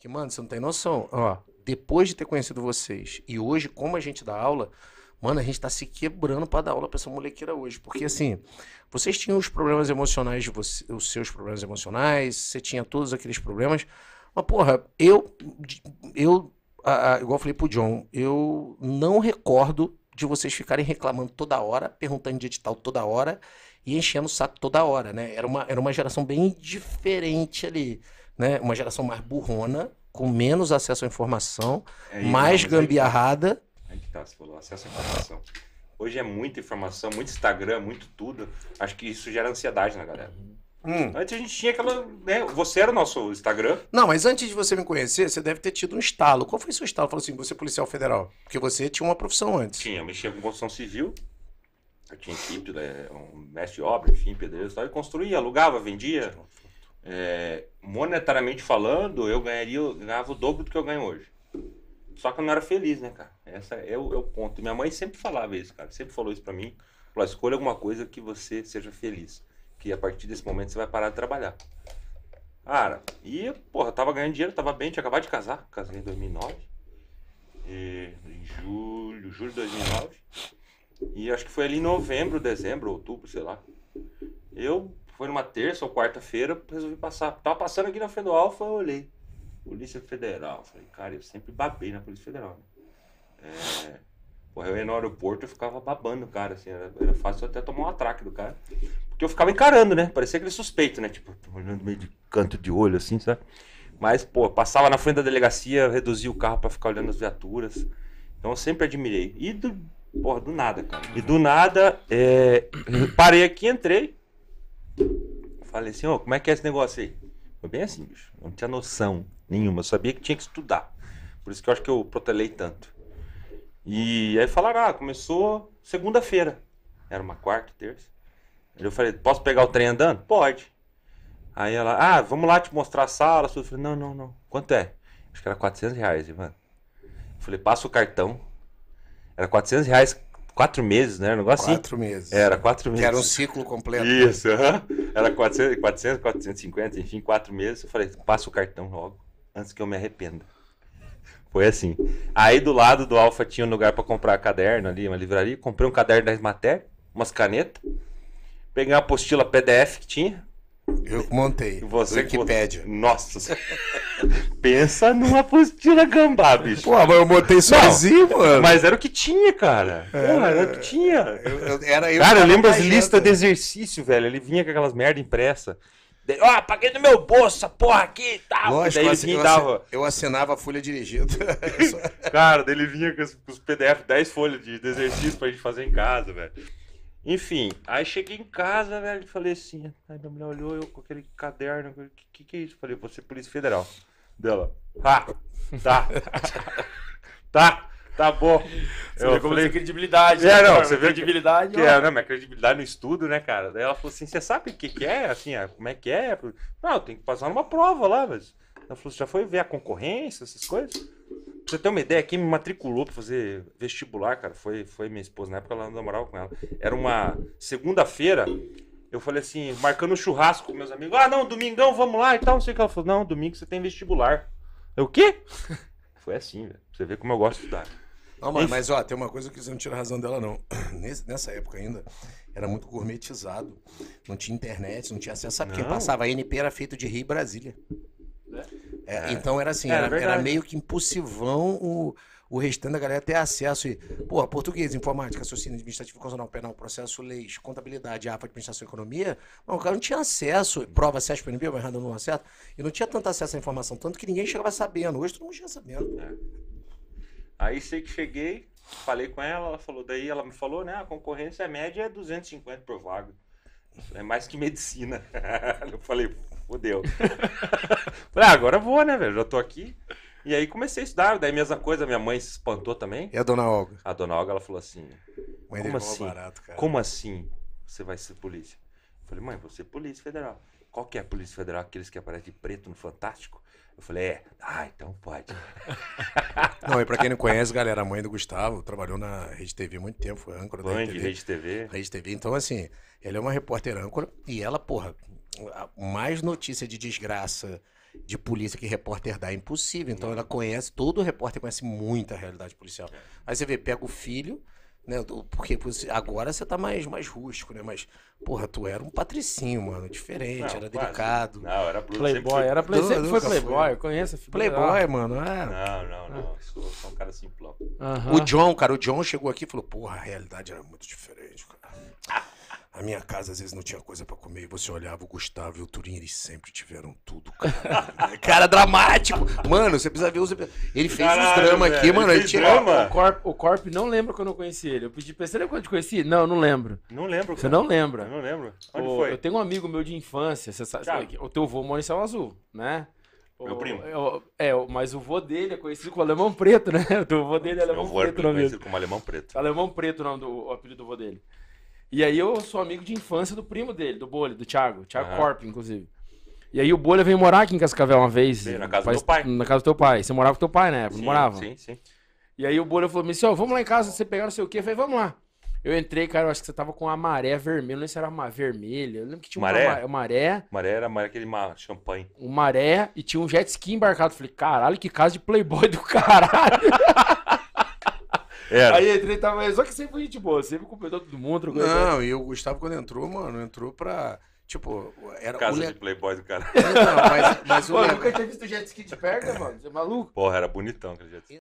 Que, mano, você não tem noção. Ó, depois de ter conhecido vocês e hoje, como a gente dá aula, mano, a gente tá se quebrando para dar aula pra essa molequeira hoje. Porque, assim, vocês tinham os problemas emocionais de você, os seus problemas emocionais, você tinha todos aqueles problemas. Mas, porra, eu. Eu. A, a, igual eu falei pro John, eu não recordo de vocês ficarem reclamando toda hora, perguntando de edital toda hora e enchendo o saco toda hora, né? Era uma, era uma geração bem diferente ali né? Uma geração mais burrona, com menos acesso à informação, é, mais não, tá. gambiarrada. Aí que tá, você falou, acesso à informação. Hoje é muita informação, muito Instagram, muito tudo. Acho que isso gera ansiedade na né, galera. Hum. Antes a gente tinha aquela. Né? Você era o nosso Instagram. Não, mas antes de você me conhecer, você deve ter tido um estalo. Qual foi seu estalo? Falou assim, você é policial federal. Porque você tinha uma profissão antes. Tinha, eu mexia com construção civil. Eu tinha equipe, né, um mestre de obra, enfim, pedreiro e tal. E construía, alugava, vendia é, monetariamente falando, eu ganharia, eu ganhava o dobro do que eu ganho hoje. Só que eu não era feliz, né, cara? Essa é o, é o ponto. Minha mãe sempre falava isso, cara. Sempre falou isso para mim. Falou, escolha alguma coisa que você seja feliz. Que a partir desse momento você vai parar de trabalhar. Cara, e, porra, tava ganhando dinheiro, tava bem, tinha acabado de casar. Casei em 2009. E, em julho, julho de 2009. E acho que foi ali em novembro, dezembro, outubro, sei lá. Eu foi numa terça ou quarta-feira, resolvi passar. Tava passando aqui na frente do Alfa, eu olhei. Polícia Federal. Falei, cara, eu sempre babei na Polícia Federal. Né? É... Porra, eu ia no aeroporto, eu ficava babando o cara, assim, era, era fácil até tomar um atraque do cara. Porque eu ficava encarando, né? Parecia aquele suspeito, né? Tipo, olhando meio de canto de olho, assim, sabe? Mas, pô, passava na frente da delegacia, reduzia o carro para ficar olhando as viaturas. Então eu sempre admirei. E do, porra, do nada, cara. E do nada, é, parei aqui, entrei. Falei assim, ó, oh, como é que é esse negócio aí? Foi bem assim, bicho. Não tinha noção nenhuma. Eu sabia que tinha que estudar. Por isso que eu acho que eu protelei tanto. E aí falaram, ah, começou segunda-feira. Era uma quarta, terça. Aí eu falei, posso pegar o trem andando? Pode. Aí ela, ah, vamos lá te mostrar a sala. Eu falei, não, não, não. Quanto é? Acho que era 400 reais, Ivan. Eu falei, passa o cartão. Era 400 reais quatro meses, né? Um negócio assim? quatro assim. meses. Era quatro meses. Que era um ciclo completo. Né? Isso, uhum. era 400, 400, 450, enfim, quatro meses. Eu falei, passa o cartão logo, antes que eu me arrependa. Foi assim. Aí do lado do Alfa tinha um lugar para comprar caderno ali, uma livraria. Comprei um caderno da matéria, umas canetas. Peguei uma apostila PDF que tinha, eu montei. Você Wikipédia. Monta... Nossa. Pensa numa apostila gambá, bicho. Pô, mas eu montei sozinho, Não, mano. Mas era o que tinha, cara. É... Pô, era o que tinha. Eu, eu, era eu cara, eu lembro as listas de exercício, velho. Ele vinha com aquelas merda impressa. Ó, oh, paguei meu bolso porra aqui tal. Lógico, daí ele vinha eu, dava... eu assinava a folha dirigida. cara, daí ele vinha com os, PDF, 10 folhas de, de exercício pra gente fazer em casa, velho. Enfim, aí cheguei em casa, velho, falei assim. Aí minha mulher olhou eu com aquele caderno. O que, que é isso? Falei, você é Polícia Federal. Dela. Ah, tá. Tá, tá. Tá bom. Você eu falei... credibilidade. É, né? não, você vê credibilidade. Que, que é, não, minha credibilidade no estudo, né, cara? Daí ela falou assim: você sabe o que, que é? Assim, ah, como é que é? Não, tem que passar numa prova lá, mas. Ela falou: já foi ver a concorrência, essas coisas? você tem uma ideia, quem me matriculou pra fazer vestibular, cara, foi, foi minha esposa. Na época ela namorava com ela. Era uma segunda-feira, eu falei assim, marcando churrasco com meus amigos. Ah, não, domingão, vamos lá e tal. Não sei o que. Ela falou, não, domingo você tem vestibular. Eu, o quê? foi assim, velho. Você vê como eu gosto de estudar. Não, mas, mas ó, tem uma coisa que você não tira a razão dela, não. Nessa época ainda, era muito gourmetizado. Não tinha internet, não tinha acesso. Sabe não. quem passava? A NP era feito de Rio e Brasília. É, é, então era assim, é, era, era, era, meio que impulsivão o, o restante da galera ter acesso. E, pô, português, informática, raciocínio administrativo, constitucional, penal, processo, leis, contabilidade, AFA, administração e economia. Não, o cara não tinha acesso, prova, acesso NB, mas errando não acerta. E não tinha tanto acesso à informação, tanto que ninguém chegava sabendo. Hoje todo mundo chega sabendo. É. Aí sei que cheguei, falei com ela, ela falou, daí ela me falou, né, a concorrência média é 250 por vaga. É mais que medicina. eu falei, fudeu. Falei, ah, agora vou, né, velho? Já tô aqui. E aí comecei a estudar, daí mesma coisa, minha mãe se espantou também. E a dona Olga? A dona Olga, ela falou assim, mãe como é assim? Barato, como assim você vai ser polícia? Eu falei, mãe, vou ser polícia federal. Qual que é a polícia federal? Aqueles que aparecem de preto no Fantástico? Eu falei, é. Ah, então pode. não, e pra quem não conhece, galera, a mãe do Gustavo trabalhou na Rede TV muito tempo, foi âncora Band, da Rede TV. Rede TV. Rede TV. Então, assim, ela é uma repórter âncora e ela, porra, mais notícia de desgraça de polícia que repórter dá é impossível. Então ela conhece, todo repórter conhece muita realidade policial. Aí você vê, pega o filho, né? Porque agora você tá mais, mais rústico, né? Mas, porra, tu era um patricinho, mano. Diferente, não, era delicado. Não, era blue, Playboy, foi... era play, sempre foi Playboy, conhece eu conheço a figura. Playboy, mano. É. Não, não, não. Ah. Sou, sou um cara simplão. O John, cara, o John chegou aqui e falou, porra, a realidade era muito diferente, cara. A minha casa às vezes não tinha coisa para comer. E você olhava o Gustavo e o Turim, eles sempre tiveram tudo. Né, cara, cara dramático. Mano, você precisa ver os. Ele fez Caralho, uns drama aqui, mano. Ele tinha... drama? O, corp, o Corp não lembra quando eu conheci ele. Eu pedi pra você quando eu te conheci? Não, não lembro. Não lembro, cara. Você não lembra? Eu não lembro. Onde o, foi? Eu tenho um amigo meu de infância. Você sabe, o teu vô mora em Céu Azul, né? Meu primo. É, o, é, mas o vô dele é conhecido como Alemão Preto, né? O vô dele é Alemão é Preto. Meu vô é conhecido como Alemão Preto. Alemão Preto, o, nome do, o apelido do vô dele. E aí eu sou amigo de infância do primo dele, do Bolha, do Thiago. Thiago Corp, inclusive. E aí o Bolha veio morar aqui em Cascavel uma vez. Veio na casa faz... do teu pai. Na casa do teu pai. Você morava com teu pai, né? Sim, morava? Sim, sim. E aí o Bolha falou, Michel, vamos lá em casa, você pegar não sei o quê. Eu falei, vamos lá. Eu entrei, cara, eu acho que você tava com a maré vermelha, não sei se era uma vermelha. Eu lembro que tinha maré? uma maré. Maré era maré, aquele mar, champanhe. Uma maré e tinha um jet ski embarcado. Eu falei, caralho, que casa de playboy do caralho. Era. Aí entrei tava. Só que sempre foi gente boa, sempre computador todo mundo. Trocou Não, e o Gustavo, quando entrou, mano, entrou pra. Tipo, era Casa o le... de Playboy do cara. Não, mas, mas o. Pô, le... nunca tinha visto jet ski de perto, mano. Você é maluco? Porra, era bonitão aquele jet ski.